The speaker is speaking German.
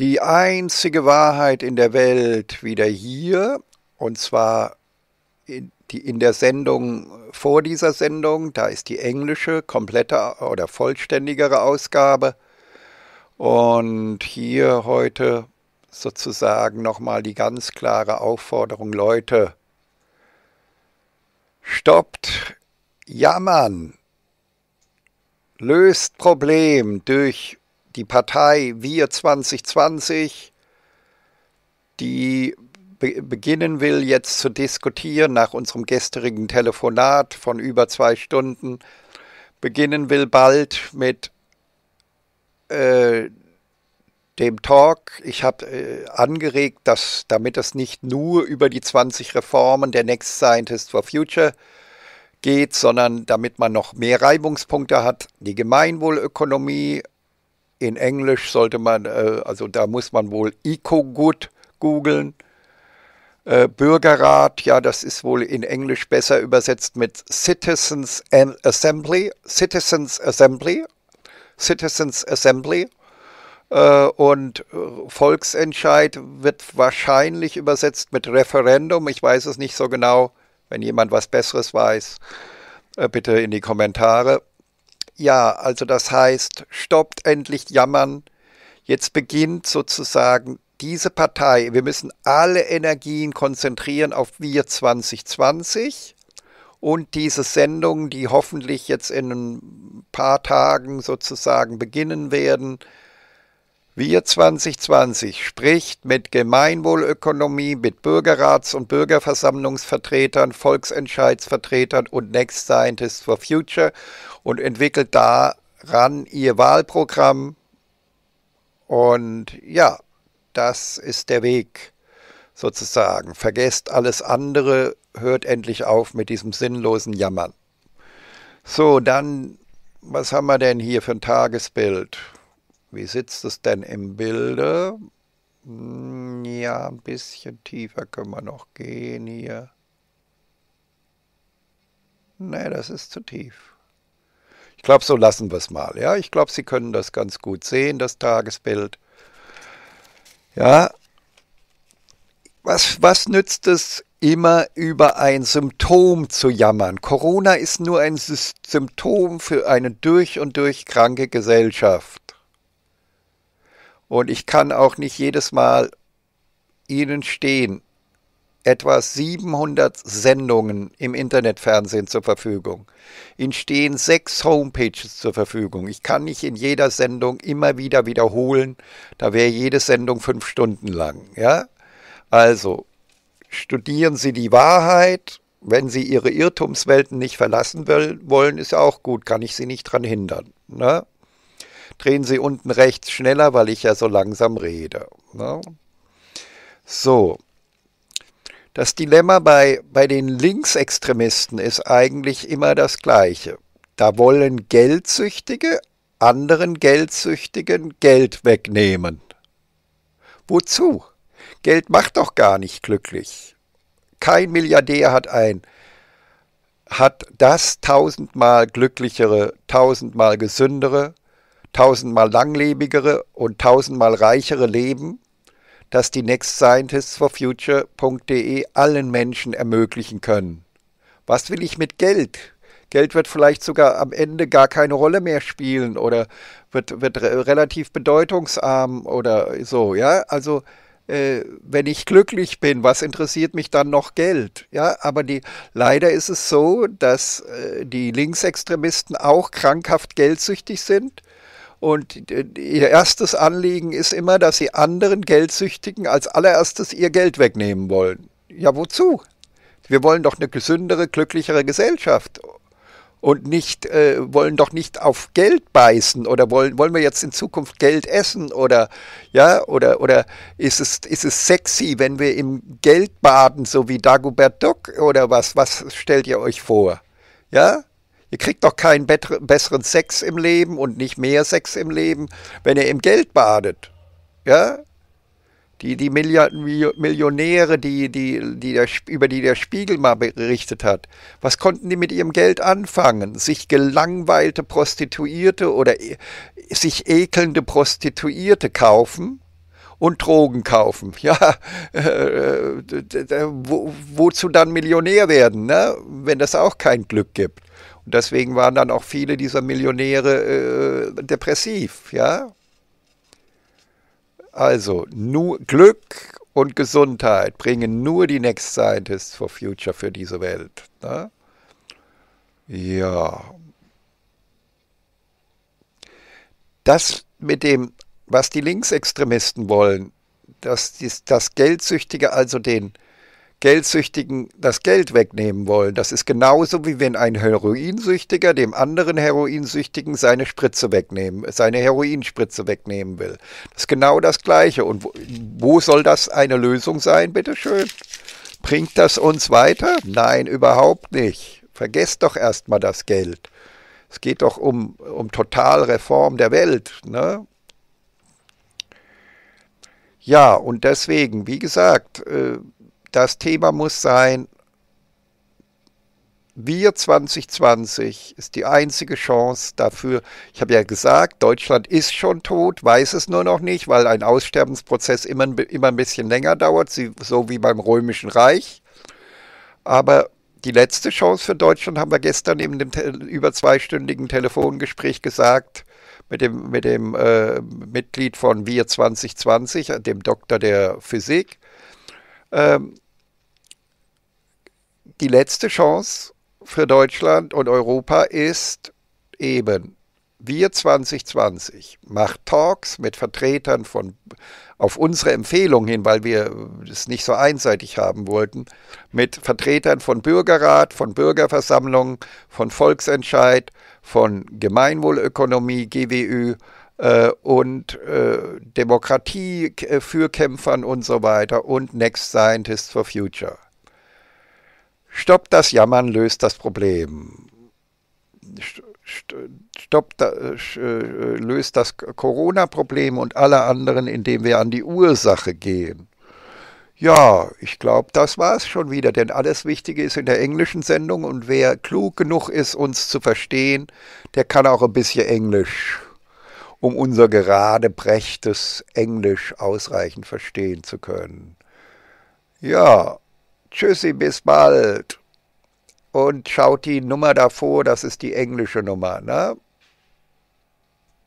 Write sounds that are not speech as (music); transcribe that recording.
die einzige Wahrheit in der Welt wieder hier, und zwar in, die, in der Sendung vor dieser Sendung, da ist die englische, komplette oder vollständigere Ausgabe. Und hier heute sozusagen nochmal die ganz klare Aufforderung, Leute, stoppt jammern, löst Problem durch die Partei Wir 2020, die be beginnen will jetzt zu diskutieren nach unserem gestrigen Telefonat von über zwei Stunden, beginnen will bald mit äh, dem Talk. Ich habe äh, angeregt, dass damit es nicht nur über die 20 Reformen der Next Scientist for Future geht, sondern damit man noch mehr Reibungspunkte hat, die Gemeinwohlökonomie in Englisch sollte man, äh, also da muss man wohl Ecogood googeln. Äh, Bürgerrat, ja, das ist wohl in Englisch besser übersetzt mit Citizens Assembly, Citizens Assembly, Citizens Assembly. Äh, und Volksentscheid wird wahrscheinlich übersetzt mit Referendum. Ich weiß es nicht so genau. Wenn jemand was Besseres weiß, bitte in die Kommentare. Ja, also das heißt, stoppt endlich Jammern. Jetzt beginnt sozusagen diese Partei, wir müssen alle Energien konzentrieren auf Wir 2020 und diese Sendungen, die hoffentlich jetzt in ein paar Tagen sozusagen beginnen werden, wir 2020 spricht mit Gemeinwohlökonomie, mit Bürgerrats- und Bürgerversammlungsvertretern, Volksentscheidsvertretern und Next Scientists for Future und entwickelt daran ihr Wahlprogramm. Und ja, das ist der Weg sozusagen. Vergesst alles andere, hört endlich auf mit diesem sinnlosen Jammern. So, dann, was haben wir denn hier für ein Tagesbild? Wie sitzt es denn im Bilde? Hm, ja, ein bisschen tiefer können wir noch gehen hier. Ne, das ist zu tief. Ich glaube, so lassen wir es mal. Ja, ich glaube, Sie können das ganz gut sehen, das Tagesbild. Ja, was, was nützt es, immer über ein Symptom zu jammern. Corona ist nur ein Symptom für eine durch und durch kranke Gesellschaft. Und ich kann auch nicht jedes Mal Ihnen stehen etwa 700 Sendungen im Internetfernsehen zur Verfügung. Ihnen stehen sechs Homepages zur Verfügung. Ich kann nicht in jeder Sendung immer wieder wiederholen. Da wäre jede Sendung fünf Stunden lang. Ja? Also studieren Sie die Wahrheit. Wenn Sie Ihre Irrtumswelten nicht verlassen wollen, ist auch gut. Kann ich Sie nicht daran hindern. Ne? drehen Sie unten rechts schneller, weil ich ja so langsam rede. Ne? So. Das Dilemma bei, bei den Linksextremisten ist eigentlich immer das gleiche. Da wollen Geldsüchtige anderen Geldsüchtigen Geld wegnehmen. Wozu? Geld macht doch gar nicht glücklich. Kein Milliardär hat ein hat das tausendmal glücklichere, tausendmal gesündere, tausendmal langlebigere und tausendmal reichere Leben, das die Next Scientists for Future.de allen Menschen ermöglichen können. Was will ich mit Geld? Geld wird vielleicht sogar am Ende gar keine Rolle mehr spielen oder wird, wird relativ bedeutungsarm oder so, ja? Also äh, wenn ich glücklich bin, was interessiert mich dann noch Geld? Ja, aber die, leider ist es so, dass äh, die Linksextremisten auch krankhaft geldsüchtig sind und ihr erstes Anliegen ist immer, dass sie anderen Geldsüchtigen als allererstes ihr Geld wegnehmen wollen. Ja, wozu? Wir wollen doch eine gesündere, glücklichere Gesellschaft und nicht, äh, wollen doch nicht auf Geld beißen oder wollen, wollen wir jetzt in Zukunft Geld essen oder ja, oder, oder ist es, ist es sexy, wenn wir im Geld baden, so wie Dagobert Duck oder was, was stellt ihr euch vor? Ja, Ihr kriegt doch keinen besseren Sex im Leben und nicht mehr Sex im Leben, wenn ihr im Geld badet. Ja? Die, die Millionäre, die, die, die der, über die der Spiegel mal berichtet hat, was konnten die mit ihrem Geld anfangen? Sich gelangweilte Prostituierte oder e, sich ekelnde Prostituierte kaufen und Drogen kaufen. Ja, (laughs) äh, wo, wozu dann Millionär werden, ne? wenn das auch kein Glück gibt? Und deswegen waren dann auch viele dieser Millionäre äh, depressiv, ja. Also, nur Glück und Gesundheit bringen nur die Next Scientists for Future für diese Welt. Ne? Ja. Das mit dem, was die Linksextremisten wollen, dass das Geldsüchtige also den Geldsüchtigen das Geld wegnehmen wollen. Das ist genauso wie wenn ein Heroinsüchtiger dem anderen Heroinsüchtigen seine Spritze wegnehmen, seine Heroinspritze wegnehmen will. Das ist genau das Gleiche. Und wo, wo soll das eine Lösung sein, bitteschön? Bringt das uns weiter? Nein, überhaupt nicht. Vergesst doch erstmal das Geld. Es geht doch um, um Totalreform der Welt. Ne? Ja, und deswegen, wie gesagt, äh, das Thema muss sein, wir 2020 ist die einzige Chance dafür. Ich habe ja gesagt, Deutschland ist schon tot, weiß es nur noch nicht, weil ein Aussterbensprozess immer, immer ein bisschen länger dauert, so wie beim Römischen Reich. Aber die letzte Chance für Deutschland haben wir gestern in dem über zweistündigen Telefongespräch gesagt mit dem, mit dem äh, Mitglied von Wir 2020, dem Doktor der Physik ähm, die letzte Chance für Deutschland und Europa ist eben wir 2020 macht Talks mit Vertretern von auf unsere Empfehlung hin, weil wir es nicht so einseitig haben wollten, mit Vertretern von Bürgerrat, von Bürgerversammlungen, von Volksentscheid, von Gemeinwohlökonomie, GWÜ äh, und äh, Demokratie äh, Fürkämpfern und so weiter und Next Scientists for Future. Stoppt das Jammern, löst das Problem. Stoppt, äh, löst das Corona-Problem und alle anderen, indem wir an die Ursache gehen. Ja, ich glaube, das war es schon wieder, denn alles Wichtige ist in der englischen Sendung und wer klug genug ist, uns zu verstehen, der kann auch ein bisschen Englisch um unser gerade brechtes Englisch ausreichend verstehen zu können. Ja, tschüssi, bis bald. Und schaut die Nummer davor, das ist die englische Nummer, ne?